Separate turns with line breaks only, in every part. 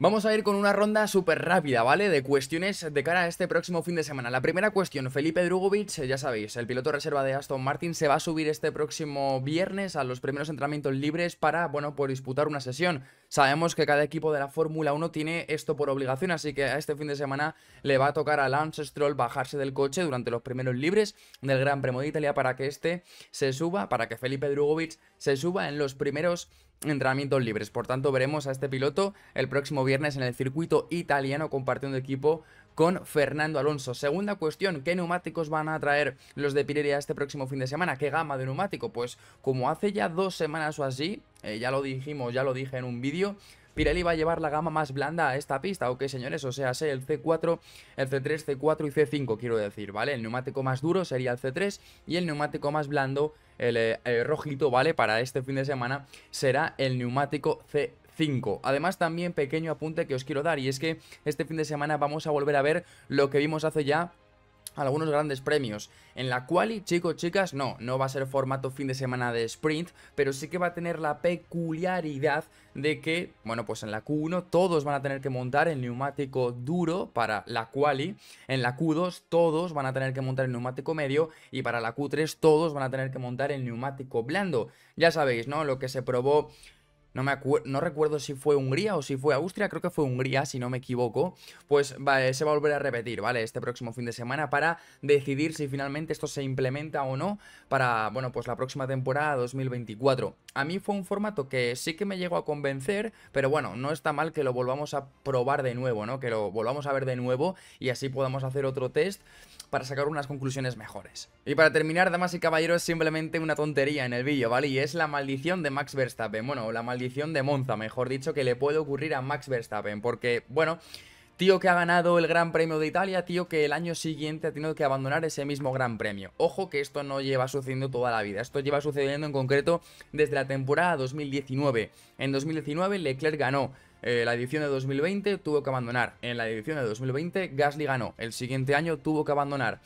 Vamos a ir con una ronda súper rápida, ¿vale? De cuestiones de cara a este próximo fin de semana. La primera cuestión, Felipe Drugovic, ya sabéis, el piloto reserva de Aston Martin se va a subir este próximo viernes a los primeros entrenamientos libres para, bueno, por pues disputar una sesión. Sabemos que cada equipo de la Fórmula 1 tiene esto por obligación, así que a este fin de semana le va a tocar a Lance Stroll bajarse del coche durante los primeros libres del Gran Premio de Italia para que este se suba, para que Felipe Drugovic se suba en los primeros entrenamientos libres. Por tanto, veremos a este piloto el próximo viernes en el circuito italiano compartiendo equipo con Fernando Alonso. Segunda cuestión, ¿qué neumáticos van a traer los de Pirelli a este próximo fin de semana? ¿Qué gama de neumático? Pues como hace ya dos semanas o así, eh, ya lo dijimos, ya lo dije en un vídeo, Pirelli va a llevar la gama más blanda a esta pista, ok señores, o sea, sé el C4, el C3, C4 y C5 quiero decir, ¿vale? El neumático más duro sería el C3 y el neumático más blando eh, el, rojito, ¿vale? Para este fin de semana será el neumático C. 5. Además, también pequeño apunte que os quiero dar y es que este fin de semana vamos a volver a ver lo que vimos hace ya algunos grandes premios. En la quali, chicos, chicas, no, no va a ser formato fin de semana de sprint, pero sí que va a tener la peculiaridad de que, bueno, pues en la Q1 todos van a tener que montar el neumático duro para la quali, en la Q2 todos van a tener que montar el neumático medio y para la Q3 todos van a tener que montar el neumático blando. Ya sabéis, ¿no? Lo que se probó no, me no recuerdo si fue Hungría o si fue Austria, creo que fue Hungría, si no me equivoco, pues se va a volver a repetir, ¿vale? Este próximo fin de semana para decidir si finalmente esto se implementa o no para, bueno, pues la próxima temporada 2024. A mí fue un formato que sí que me llegó a convencer, pero bueno, no está mal que lo volvamos a probar de nuevo, ¿no? Que lo volvamos a ver de nuevo y así podamos hacer otro test para sacar unas conclusiones mejores. Y para terminar, damas y caballeros, simplemente una tontería en el vídeo, ¿vale? Y es la maldición de Max Verstappen, bueno, la maldición edición de Monza, mejor dicho, que le puede ocurrir a Max Verstappen, porque, bueno... Tío que ha ganado el Gran Premio de Italia, tío que el año siguiente ha tenido que abandonar ese mismo Gran Premio. Ojo que esto no lleva sucediendo toda la vida, esto lleva sucediendo en concreto desde la temporada 2019. En 2019 Leclerc ganó eh, la edición de 2020, tuvo que abandonar. En la edición de 2020 Gasly ganó, el siguiente año tuvo que abandonar.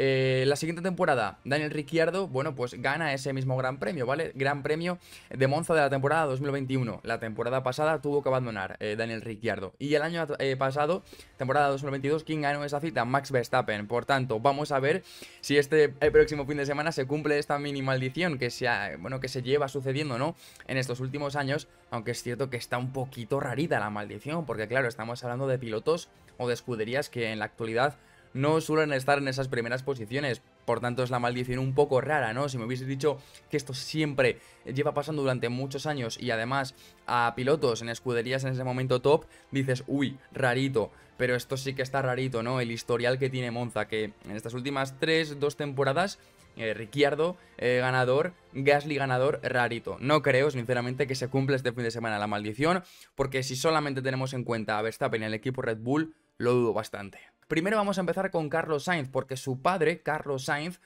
Eh, la siguiente temporada, Daniel Ricciardo, bueno, pues gana ese mismo Gran Premio, ¿vale? Gran Premio de Monza de la temporada 2021. La temporada pasada tuvo que abandonar eh, Daniel Ricciardo. Y el año eh, pasado, temporada 2022, ¿quién ganó esa cita? Max Verstappen. Por tanto, vamos a ver si este próximo fin de semana se cumple esta mini maldición que se, bueno, que se lleva sucediendo, ¿no? En estos últimos años, aunque es cierto que está un poquito rarita la maldición, porque claro, estamos hablando de pilotos o de escuderías que en la actualidad no suelen estar en esas primeras posiciones. Por tanto, es la maldición un poco rara, ¿no? Si me hubiese dicho que esto siempre lleva pasando durante muchos años y además a pilotos en escuderías en ese momento top, dices, uy, rarito. Pero esto sí que está rarito, ¿no? El historial que tiene Monza, que en estas últimas 3, 2 temporadas eh, Ricciardo eh, ganador, Gasly ganador, rarito. No creo, sinceramente, que se cumpla este fin de semana la maldición, porque si solamente tenemos en cuenta a Verstappen en el equipo Red Bull, lo dudo bastante. Primero vamos a empezar con Carlos Sainz, porque su padre, Carlos Sainz,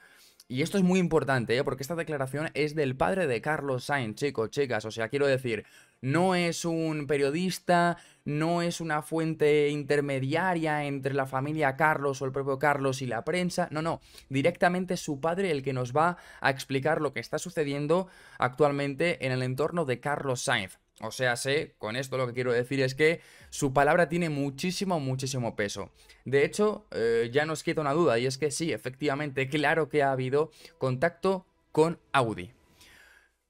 y esto es muy importante, ¿eh? porque esta declaración es del padre de Carlos Sainz, chicos, chicas. O sea, quiero decir, no es un periodista, no es una fuente intermediaria entre la familia Carlos o el propio Carlos y la prensa. No, no. Directamente es su padre el que nos va a explicar lo que está sucediendo actualmente en el entorno de Carlos Sainz. O sea, sé, con esto lo que quiero decir es que su palabra tiene muchísimo, muchísimo peso. De hecho, eh, ya nos quita una duda y es que sí, efectivamente, claro que ha habido contacto con Audi.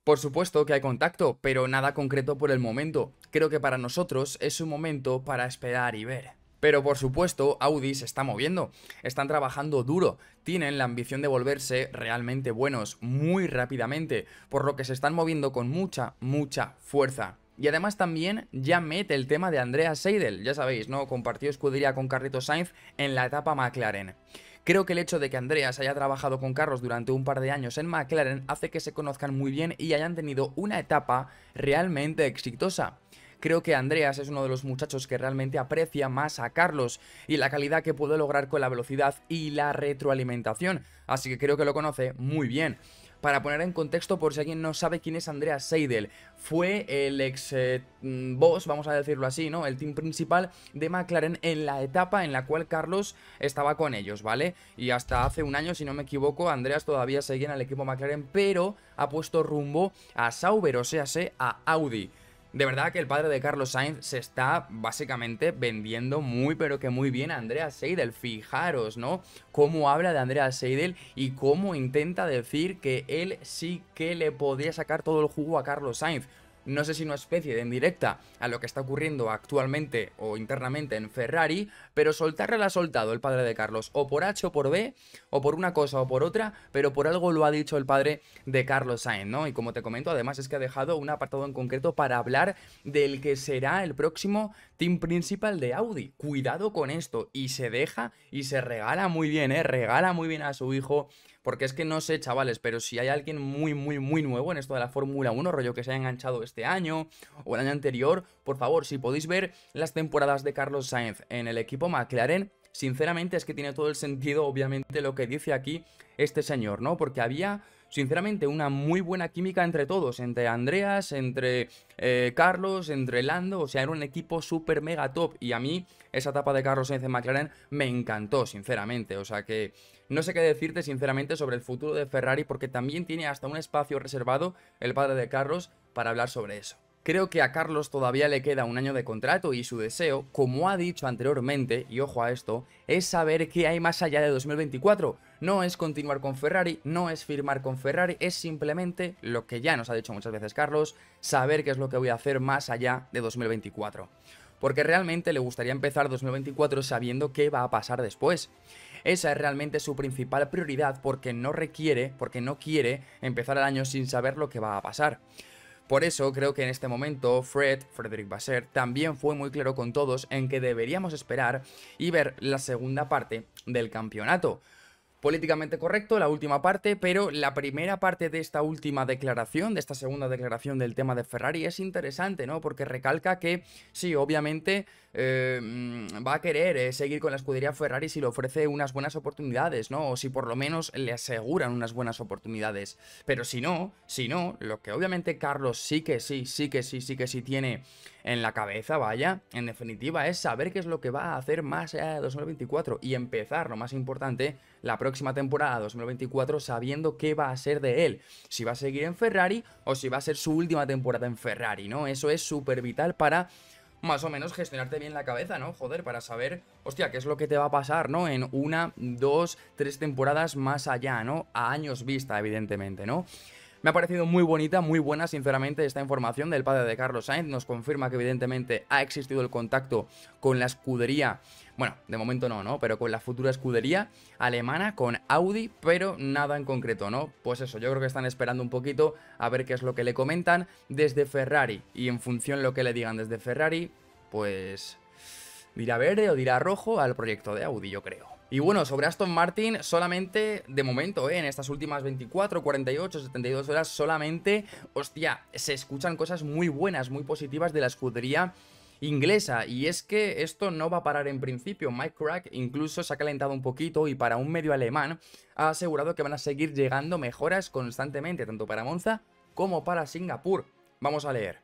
Por supuesto que hay contacto, pero nada concreto por el momento. Creo que para nosotros es un momento para esperar y ver. Pero por supuesto, Audi se está moviendo, están trabajando duro, tienen la ambición de volverse realmente buenos muy rápidamente, por lo que se están moviendo con mucha, mucha fuerza. Y además también ya mete el tema de Andreas Seidel, ya sabéis, ¿no? Compartió escudería con Carlitos Sainz en la etapa McLaren. Creo que el hecho de que Andreas haya trabajado con carros durante un par de años en McLaren hace que se conozcan muy bien y hayan tenido una etapa realmente exitosa. Creo que Andreas es uno de los muchachos que realmente aprecia más a Carlos y la calidad que pudo lograr con la velocidad y la retroalimentación, así que creo que lo conoce muy bien. Para poner en contexto, por si alguien no sabe quién es Andreas Seidel, fue el ex eh, mm, boss, vamos a decirlo así, ¿no? El team principal de McLaren en la etapa en la cual Carlos estaba con ellos, ¿vale? Y hasta hace un año, si no me equivoco, Andreas todavía seguía en el equipo McLaren, pero ha puesto rumbo a Sauber, o sea, a Audi. De verdad que el padre de Carlos Sainz se está básicamente vendiendo muy pero que muy bien a Andrea Seidel. Fijaros, ¿no? Cómo habla de Andrea Seidel y cómo intenta decir que él sí que le podría sacar todo el jugo a Carlos Sainz no sé si una especie de indirecta a lo que está ocurriendo actualmente o internamente en Ferrari, pero soltarla la ha soltado el padre de Carlos, o por H o por B, o por una cosa o por otra, pero por algo lo ha dicho el padre de Carlos Sainz, ¿no? Y como te comento, además es que ha dejado un apartado en concreto para hablar del que será el próximo Principal de Audi. Cuidado con esto. Y se deja y se regala muy bien, ¿eh? Regala muy bien a su hijo. Porque es que no sé, chavales, pero si hay alguien muy, muy, muy nuevo en esto de la Fórmula 1, rollo que se haya enganchado este año o el año anterior, por favor, si podéis ver las temporadas de Carlos Sainz en el equipo McLaren, Sinceramente es que tiene todo el sentido, obviamente, lo que dice aquí este señor, ¿no? Porque había sinceramente, una muy buena química entre todos, entre Andreas, entre eh, Carlos, entre Lando, o sea, era un equipo súper mega top y a mí esa etapa de Carlos Sainz en McLaren me encantó, sinceramente, o sea que no sé qué decirte sinceramente sobre el futuro de Ferrari porque también tiene hasta un espacio reservado el padre de Carlos para hablar sobre eso. Creo que a Carlos todavía le queda un año de contrato y su deseo, como ha dicho anteriormente, y ojo a esto, es saber qué hay más allá de 2024. No es continuar con Ferrari, no es firmar con Ferrari, es simplemente lo que ya nos ha dicho muchas veces Carlos, saber qué es lo que voy a hacer más allá de 2024. Porque realmente le gustaría empezar 2024 sabiendo qué va a pasar después. Esa es realmente su principal prioridad porque no requiere, porque no quiere empezar el año sin saber lo que va a pasar. Por eso creo que en este momento Fred, Frederick Basser, también fue muy claro con todos en que deberíamos esperar y ver la segunda parte del campeonato políticamente correcto, la última parte, pero la primera parte de esta última declaración, de esta segunda declaración del tema de Ferrari, es interesante, ¿no? Porque recalca que sí, obviamente eh, mm, va a querer eh, seguir con la escudería Ferrari si le ofrece unas buenas oportunidades, ¿no? O si por lo menos le aseguran unas buenas oportunidades. Pero si no, si no, lo que obviamente Carlos sí que sí, sí que sí, sí que sí tiene en la cabeza, vaya, en definitiva, es saber qué es lo que va a hacer más allá de 2024 y empezar, lo más importante, la próxima próxima temporada 2024 sabiendo qué va a ser de él, si va a seguir en Ferrari o si va a ser su última temporada en Ferrari, ¿no? Eso es súper vital para más o menos gestionarte bien la cabeza, ¿no? Joder, para saber, hostia, qué es lo que te va a pasar, ¿no? En una, dos, tres temporadas más allá, ¿no? A años vista, evidentemente, ¿no? Me ha parecido muy bonita, muy buena, sinceramente, esta información del padre de Carlos Sainz. Nos confirma que evidentemente ha existido el contacto con la escudería bueno, de momento no, ¿no? Pero con la futura escudería alemana, con Audi, pero nada en concreto, ¿no? Pues eso, yo creo que están esperando un poquito a ver qué es lo que le comentan desde Ferrari. Y en función de lo que le digan desde Ferrari, pues dirá verde o dirá rojo al proyecto de Audi, yo creo. Y bueno, sobre Aston Martin, solamente de momento, ¿eh? en estas últimas 24, 48, 72 horas, solamente, hostia, se escuchan cosas muy buenas, muy positivas de la escudería inglesa. Y es que esto no va a parar en principio. Mike Crack incluso se ha calentado un poquito y para un medio alemán ha asegurado que van a seguir llegando mejoras constantemente, tanto para Monza como para Singapur. Vamos a leer.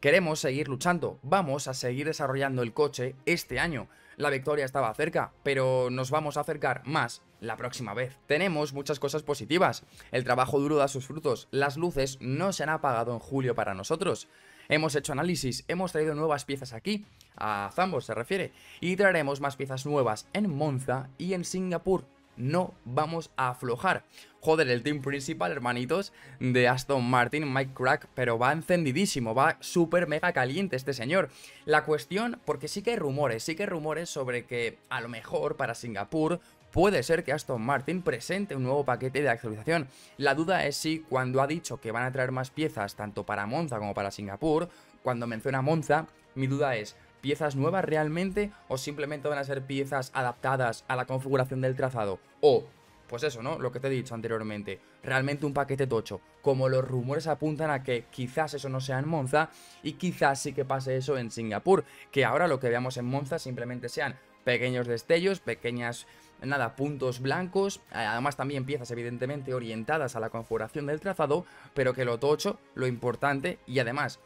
Queremos seguir luchando, vamos a seguir desarrollando el coche este año la victoria estaba cerca, pero nos vamos a acercar más la próxima vez. Tenemos muchas cosas positivas. El trabajo duro da sus frutos. Las luces no se han apagado en julio para nosotros. Hemos hecho análisis, hemos traído nuevas piezas aquí, a Zambos se refiere, y traeremos más piezas nuevas en Monza y en Singapur no vamos a aflojar. Joder, el team principal, hermanitos, de Aston Martin, Mike Crack, pero va encendidísimo, va súper mega caliente este señor. La cuestión, porque sí que hay rumores, sí que hay rumores sobre que a lo mejor para Singapur puede ser que Aston Martin presente un nuevo paquete de actualización. La duda es si cuando ha dicho que van a traer más piezas tanto para Monza como para Singapur, cuando menciona Monza, mi duda es, piezas nuevas realmente o simplemente van a ser piezas adaptadas a la configuración del trazado o pues eso, ¿no? Lo que te he dicho anteriormente, realmente un paquete tocho, como los rumores apuntan a que quizás eso no sea en Monza y quizás sí que pase eso en Singapur, que ahora lo que veamos en Monza simplemente sean pequeños destellos, pequeñas nada, puntos blancos, eh, además también piezas evidentemente orientadas a la configuración del trazado, pero que lo tocho, lo importante y además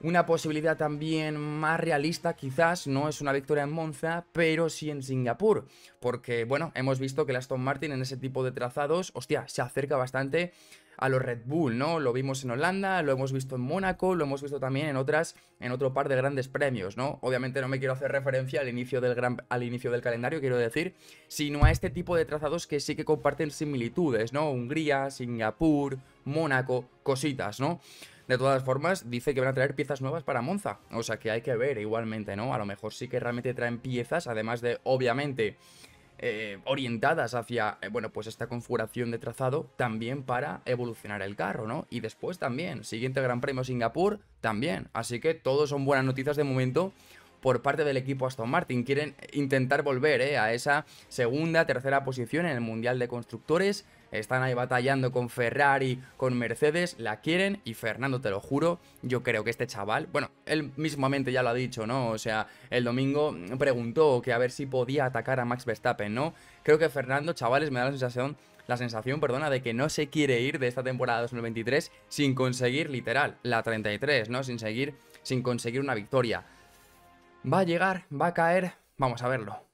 una posibilidad también más realista quizás no es una victoria en Monza, pero sí en Singapur, porque bueno, hemos visto que el Aston Martin en ese tipo de trazados, hostia, se acerca bastante a los Red Bull, ¿no? Lo vimos en Holanda, lo hemos visto en Mónaco, lo hemos visto también en otras, en otro par de grandes premios, ¿no? Obviamente no me quiero hacer referencia al inicio del gran, al inicio del calendario, quiero decir, sino a este tipo de trazados que sí que comparten similitudes, ¿no? Hungría, Singapur, Mónaco, cositas, ¿no? De todas formas, dice que van a traer piezas nuevas para Monza, o sea que hay que ver igualmente, ¿no? A lo mejor sí que realmente traen piezas, además de, obviamente, eh, orientadas hacia, eh, bueno, pues esta configuración de trazado, también para evolucionar el carro, ¿no? Y después también, siguiente Gran Premio Singapur, también. Así que todo son buenas noticias de momento por parte del equipo Aston Martin. Quieren intentar volver ¿eh? a esa segunda, tercera posición en el Mundial de Constructores están ahí batallando con Ferrari, con Mercedes, la quieren y Fernando, te lo juro, yo creo que este chaval, bueno, él mismamente ya lo ha dicho, ¿no? O sea, el domingo preguntó que a ver si podía atacar a Max Verstappen, ¿no? Creo que Fernando, chavales, me da la sensación la sensación, perdona, de que no se quiere ir de esta temporada 2023 sin conseguir, literal, la 33, ¿no? Sin seguir, sin conseguir una victoria. Va a llegar, va a caer, vamos a verlo.